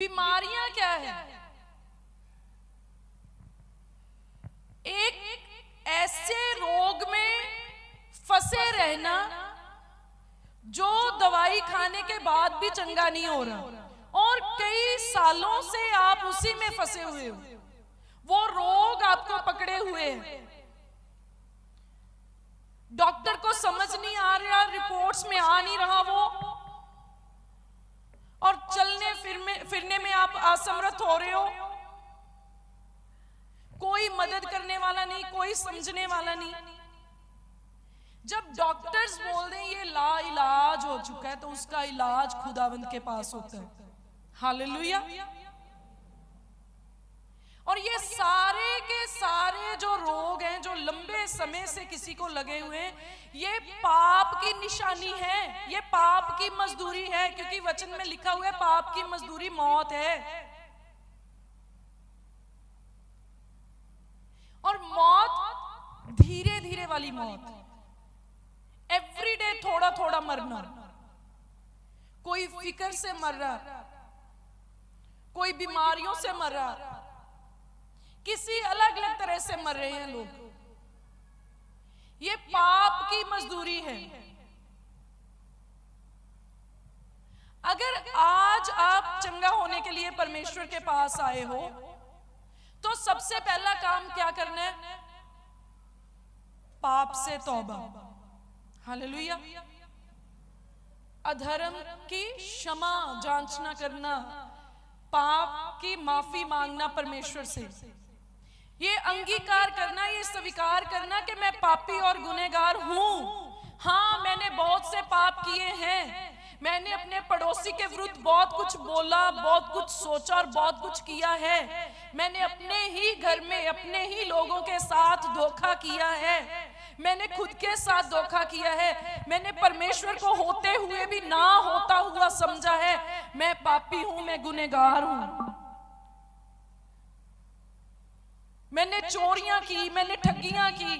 बीमारियां क्या है एक ऐसे रोग में फंसे रहना जो दवाई खाने के बाद भी चंगा नहीं हो रहा और कई सालों से आप उसी में फंसे हुए हो वो रोग आपको पकड़े हुए हैं डॉक्टर को समझ नहीं आ रहा रिपोर्ट्स में आ नहीं रहा वो असमर्थ हो रहे हो कोई मदद करने वाला नहीं कोई समझने वाला नहीं जब डॉक्टर्स बोल दें ये ला इलाज हो चुका है तो उसका इलाज खुदावंद के पास होता है हालेलुया और ये सारे के सारे जो रोग हैं जो लंबे समय से किसी को लगे हुए हैं ये पाप की निशानी है ये पाप की मजदूरी है क्योंकि वचन में लिखा हुआ है पाप की मजदूरी मौत है और मौत धीरे धीरे वाली मौत एवरी डे थोड़ा थोड़ा मरना कोई फिकर से मर रहा कोई बीमारियों से मर रहा किसी अलग अलग तरह से मर रहे हैं लोग ये पाप आपकी मजदूरी है अगर आज आप चंगा होने के लिए परमेश्वर के पास आए हो तो सबसे पहला काम क्या करना है पाप से तौबा हालेलुया अधर्म की क्षमा जांचना करना पाप की माफी मांगना परमेश्वर से ये अंगीकार करना ये स्वीकार करना कि मैं पापी और गुनेगार हूं हाँ मैंने बहुत से पाप किए हैं मैंने अपने पड़ोसी के विरुद्ध बहुत कुछ बोला बहुत कुछ सोचा और बहुत कुछ किया है मैंने अपने ही घर में अपने ही लोगों के साथ धोखा किया है मैंने खुद के साथ धोखा किया है मैंने परमेश्वर को होते हुए भी ना होता हुआ समझा है मैं पापी हूं मैं गुनेगार हूं मैंने चोरियां की मैंने ठगियां की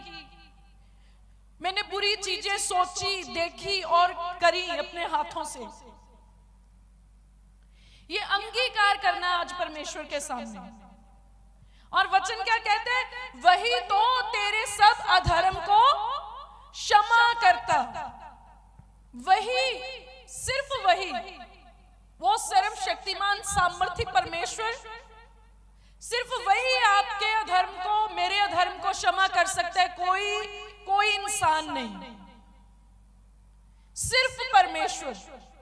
मैंने बुरी चीजें सोची देखी और करी अपने हाथों से ये अंगीकार करना आज परमेश्वर के सामने और वचन क्या कहते हैं वही तो तेरे सब अधर्म को क्षमा करता वही सिर्फ वही वो सर्व शक्तिमान सामर्थ्य परमेश्वर सिर्फ वही आपके अधर्म को मेरे अधर्म को क्षमा कर सकता है कोई कोई इंसान नहीं सिर्फ परमेश्वर